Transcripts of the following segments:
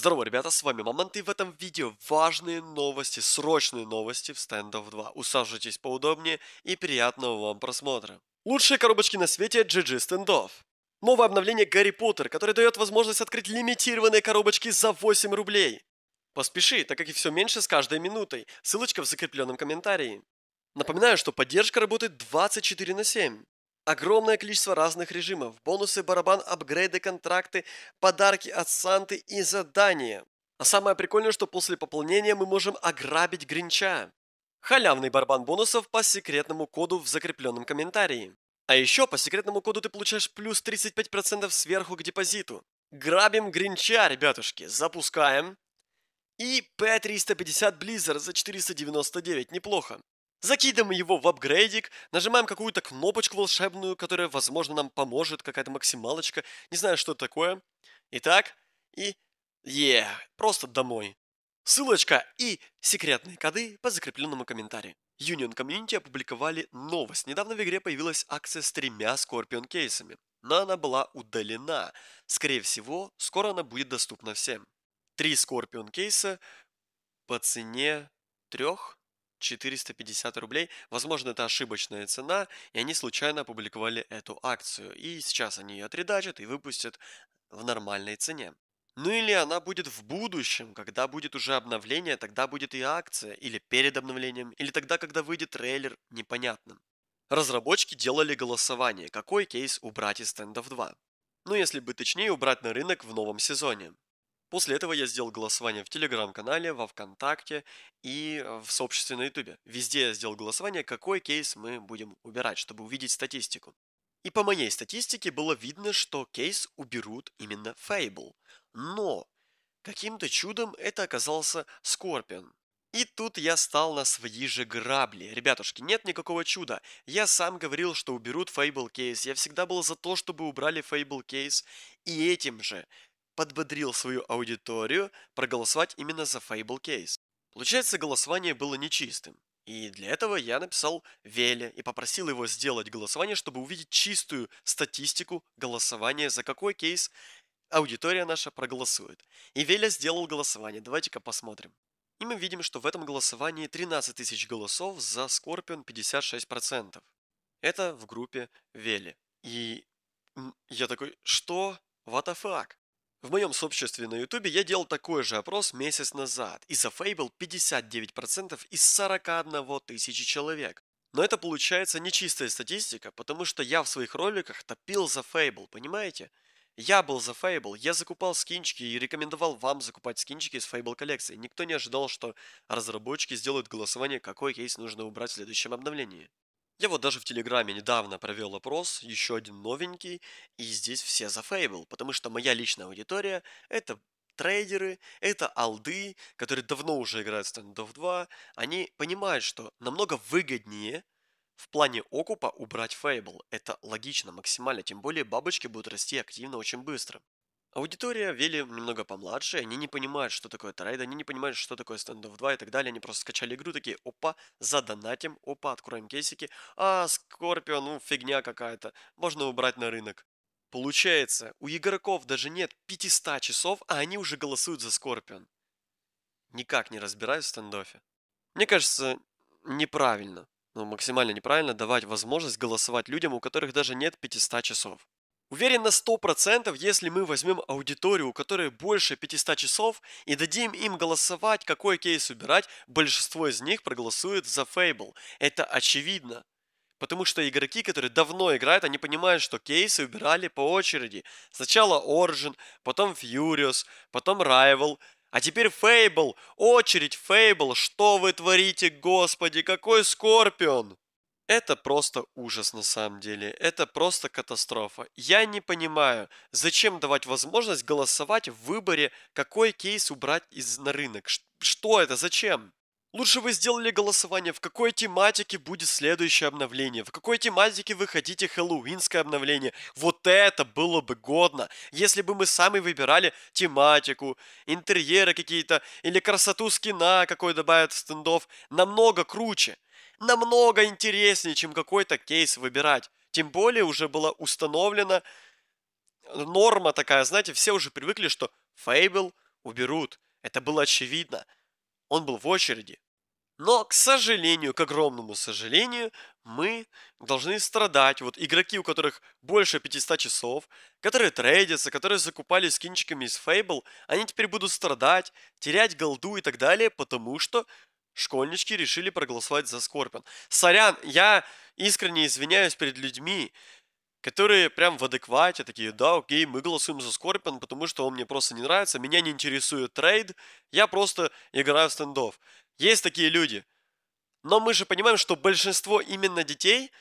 Здорово, ребята, с вами Мамонт, и в этом видео важные новости, срочные новости в Standoff 2. Усаживайтесь поудобнее и приятного вам просмотра. Лучшие коробочки на свете GG Standoff. Новое обновление Гарри Поттер, которое дает возможность открыть лимитированные коробочки за 8 рублей. Поспеши, так как и все меньше с каждой минутой. Ссылочка в закрепленном комментарии. Напоминаю, что поддержка работает 24 на 7 огромное количество разных режимов, бонусы, барабан, апгрейды, контракты, подарки от Санты и задания. А самое прикольное, что после пополнения мы можем ограбить Гринча. Халявный барабан бонусов по секретному коду в закрепленном комментарии. А еще по секретному коду ты получаешь плюс 35% сверху к депозиту. Грабим Гринча, ребятушки. Запускаем. И P350 Blizzard за 499. Неплохо. Закидываем его в апгрейдик, нажимаем какую-то кнопочку волшебную, которая, возможно, нам поможет, какая-то максималочка, не знаю, что это такое. Итак, и... Е, yeah, просто домой. Ссылочка и секретные коды по закрепленному комментарию. Union Community опубликовали новость. Недавно в игре появилась акция с тремя Scorpion кейсами, но она была удалена. Скорее всего, скоро она будет доступна всем. Три Scorpion кейса по цене трех 450 рублей. Возможно, это ошибочная цена, и они случайно опубликовали эту акцию. И сейчас они ее отредачат и выпустят в нормальной цене. Ну или она будет в будущем, когда будет уже обновление, тогда будет и акция, или перед обновлением, или тогда, когда выйдет трейлер, непонятно. Разработчики делали голосование, какой кейс убрать из стендов 2. Ну если бы точнее, убрать на рынок в новом сезоне. После этого я сделал голосование в Телеграм-канале, во Вконтакте и э, в сообществе на Ютубе. Везде я сделал голосование, какой кейс мы будем убирать, чтобы увидеть статистику. И по моей статистике было видно, что кейс уберут именно Fable. Но каким-то чудом это оказался Скорпион. И тут я стал на свои же грабли. Ребятушки, нет никакого чуда. Я сам говорил, что уберут Fable Case. Я всегда был за то, чтобы убрали Fable Case. И этим же подбодрил свою аудиторию проголосовать именно за Fable Case. Получается, голосование было нечистым. И для этого я написал Веле и попросил его сделать голосование, чтобы увидеть чистую статистику голосования, за какой кейс аудитория наша проголосует. И Веля сделал голосование. Давайте-ка посмотрим. И мы видим, что в этом голосовании 13 тысяч голосов за Скорпион 56%. Это в группе Вели. И я такой, что? What the fuck? В моем сообществе на YouTube я делал такой же опрос месяц назад, и за фейбл 59% из 41 тысячи человек. Но это получается нечистая статистика, потому что я в своих роликах топил за фейбл, понимаете? Я был за фейбл, я закупал скинчики и рекомендовал вам закупать скинчики из фейбл коллекции. Никто не ожидал, что разработчики сделают голосование, какой кейс нужно убрать в следующем обновлении. Я вот даже в Телеграме недавно провел опрос, еще один новенький, и здесь все за Фейбл, потому что моя личная аудитория – это трейдеры, это алды, которые давно уже играют в Stand of 2, они понимают, что намного выгоднее в плане окупа убрать Фейбл, Это логично максимально, тем более бабочки будут расти активно очень быстро. Аудитория Вели немного помладше, они не понимают, что такое трейд, они не понимают, что такое стендов 2 и так далее, они просто скачали игру, такие, опа, задонатим, опа, откроем кейсики, а Скорпион, ну, фигня какая-то, можно убрать на рынок. Получается, у игроков даже нет 500 часов, а они уже голосуют за Скорпион. Никак не разбираюсь в стендофе. Мне кажется, неправильно, ну, максимально неправильно давать возможность голосовать людям, у которых даже нет 500 часов. Уверен на 100%, если мы возьмем аудиторию, у которой больше 500 часов, и дадим им голосовать, какой кейс убирать, большинство из них проголосует за Fable. Это очевидно. Потому что игроки, которые давно играют, они понимают, что кейсы убирали по очереди. Сначала Origin, потом Furious, потом Rival, а теперь Fable. Очередь Fable. Что вы творите, господи, какой Скорпион? Это просто ужас на самом деле. Это просто катастрофа. Я не понимаю, зачем давать возможность голосовать в выборе, какой кейс убрать из на рынок. Что это? Зачем? Лучше вы сделали голосование, в какой тематике будет следующее обновление, в какой тематике вы хотите хэллоуинское обновление. Вот это было бы годно, если бы мы сами выбирали тематику, интерьеры какие-то или красоту скина, какой добавят стендов. Намного круче намного интереснее, чем какой-то кейс выбирать. Тем более уже была установлена норма такая, знаете, все уже привыкли, что Фейбл уберут. Это было очевидно. Он был в очереди. Но, к сожалению, к огромному сожалению, мы должны страдать. Вот игроки, у которых больше 500 часов, которые трейдятся, которые закупались скинчиками из Fable, они теперь будут страдать, терять голду и так далее, потому что школьнички решили проголосовать за Скорпион. Сорян, я искренне извиняюсь перед людьми, которые прям в адеквате такие, да, окей, мы голосуем за Скорпион, потому что он мне просто не нравится, меня не интересует трейд, я просто играю в стендов. Есть такие люди. Но мы же понимаем, что большинство именно детей –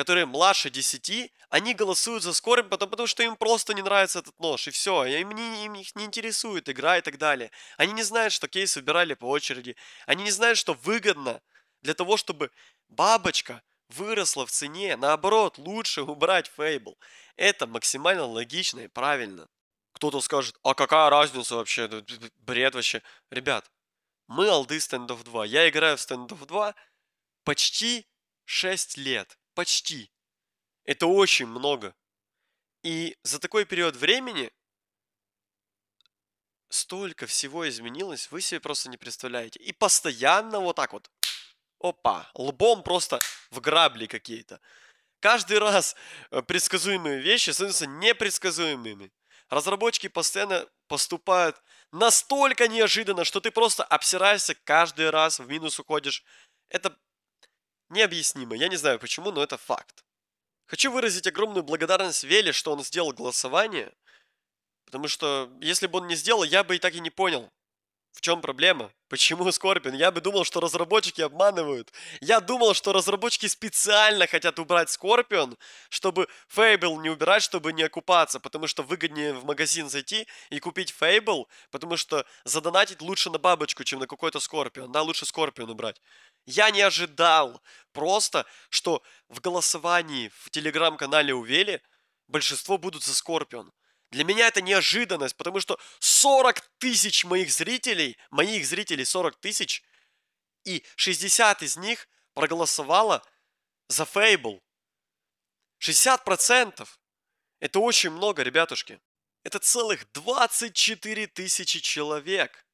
которые младше 10, они голосуют за скорым, потому, потому что им просто не нравится этот нож, и все, им, не, им их не интересует игра и так далее. Они не знают, что кейс выбирали по очереди, они не знают, что выгодно для того, чтобы бабочка выросла в цене, наоборот, лучше убрать фейбл. Это максимально логично и правильно. Кто-то скажет, а какая разница вообще, бред вообще. Ребят, мы алды стендов 2, я играю в стендов 2 почти 6 лет почти. Это очень много. И за такой период времени столько всего изменилось, вы себе просто не представляете. И постоянно вот так вот, опа, лбом просто в грабли какие-то. Каждый раз э, предсказуемые вещи становятся непредсказуемыми. Разработчики постоянно поступают настолько неожиданно, что ты просто обсираешься каждый раз, в минус уходишь. Это Необъяснимо, я не знаю почему, но это факт. Хочу выразить огромную благодарность Веле, что он сделал голосование, потому что если бы он не сделал, я бы и так и не понял, в чем проблема? Почему Скорпин? Я бы думал, что разработчики обманывают. Я думал, что разработчики специально хотят убрать Скорпион, чтобы Фейбл не убирать, чтобы не окупаться, потому что выгоднее в магазин зайти и купить Фейбл, потому что задонатить лучше на бабочку, чем на какой-то Скорпион. Да, лучше Скорпион убрать. Я не ожидал просто, что в голосовании в телеграм-канале у Вели большинство будут за Скорпион. Для меня это неожиданность, потому что 40 тысяч моих зрителей, моих зрителей 40 тысяч, и 60 из них проголосовало за Фейбл. 60%! процентов Это очень много, ребятушки. Это целых 24 тысячи человек.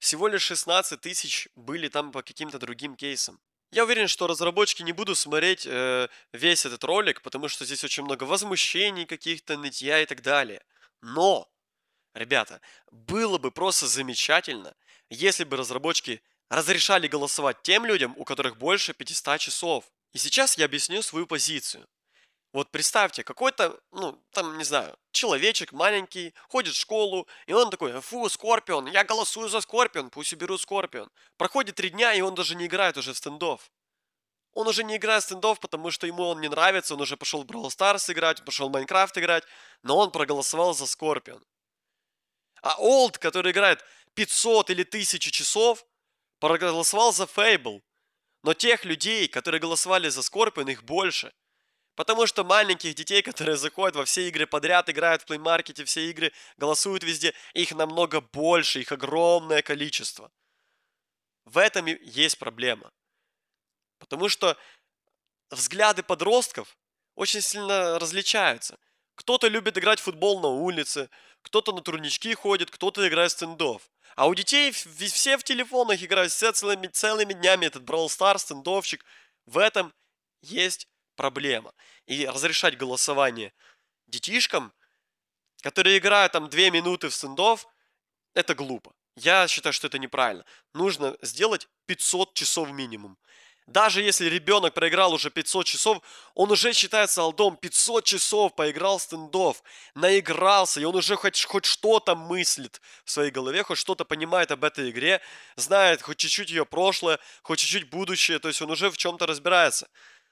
Всего лишь 16 тысяч были там по каким-то другим кейсам. Я уверен, что разработчики не будут смотреть э, весь этот ролик, потому что здесь очень много возмущений каких-то, нытья и так далее. Но, ребята, было бы просто замечательно, если бы разработчики разрешали голосовать тем людям, у которых больше 500 часов. И сейчас я объясню свою позицию. Вот представьте, какой-то, ну, там, не знаю, человечек маленький, ходит в школу, и он такой, фу, Скорпион, я голосую за Скорпион, пусть уберу Скорпион. Проходит три дня, и он даже не играет уже в стендов. Он уже не играет в стендов, потому что ему он не нравится, он уже пошел в Brawl Stars играть, пошел в Майнкрафт играть, но он проголосовал за Скорпион. А Олд, который играет 500 или 1000 часов, проголосовал за Фейбл. Но тех людей, которые голосовали за Скорпион, их больше – Потому что маленьких детей, которые заходят во все игры подряд, играют в плеймаркете, все игры, голосуют везде, их намного больше, их огромное количество. В этом и есть проблема. Потому что взгляды подростков очень сильно различаются. Кто-то любит играть в футбол на улице, кто-то на турнички ходит, кто-то играет в стендов. А у детей все в телефонах играют, все целыми, целыми днями этот Brawl Stars, стендовщик. В этом есть проблема. И разрешать голосование детишкам, которые играют там две минуты в стендов, это глупо. Я считаю, что это неправильно. Нужно сделать 500 часов минимум. Даже если ребенок проиграл уже 500 часов, он уже считается алдом. 500 часов поиграл в стендов, наигрался, и он уже хоть, хоть что-то мыслит в своей голове, хоть что-то понимает об этой игре, знает хоть чуть-чуть ее прошлое, хоть чуть-чуть будущее, то есть он уже в чем-то разбирается.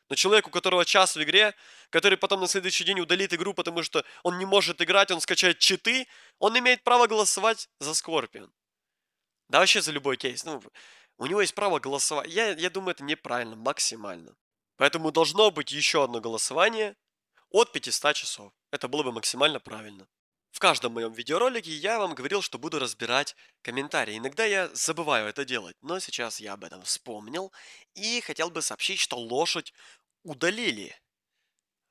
Но человек, у которого час в игре, который потом на следующий день удалит игру, потому что он не может играть, он скачает читы, он имеет право голосовать за Скорпион. Да вообще за любой кейс. Ну, у него есть право голосовать. Я, я думаю, это неправильно, максимально. Поэтому должно быть еще одно голосование от 500 часов. Это было бы максимально правильно. В каждом моем видеоролике я вам говорил, что буду разбирать комментарии. Иногда я забываю это делать, но сейчас я об этом вспомнил и хотел бы сообщить, что лошадь удалили.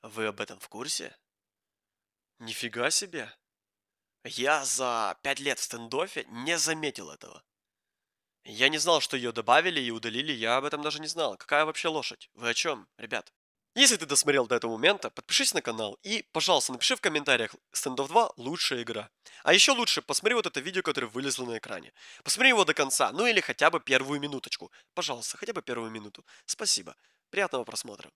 Вы об этом в курсе? Нифига себе. Я за пять лет в стендофе не заметил этого. Я не знал, что ее добавили и удалили, я об этом даже не знал. Какая вообще лошадь? Вы о чем, ребят? Если ты досмотрел до этого момента, подпишись на канал и, пожалуйста, напиши в комментариях Standoff 2 лучшая игра. А еще лучше, посмотри вот это видео, которое вылезло на экране. Посмотри его до конца, ну или хотя бы первую минуточку. Пожалуйста, хотя бы первую минуту. Спасибо. Приятного просмотра!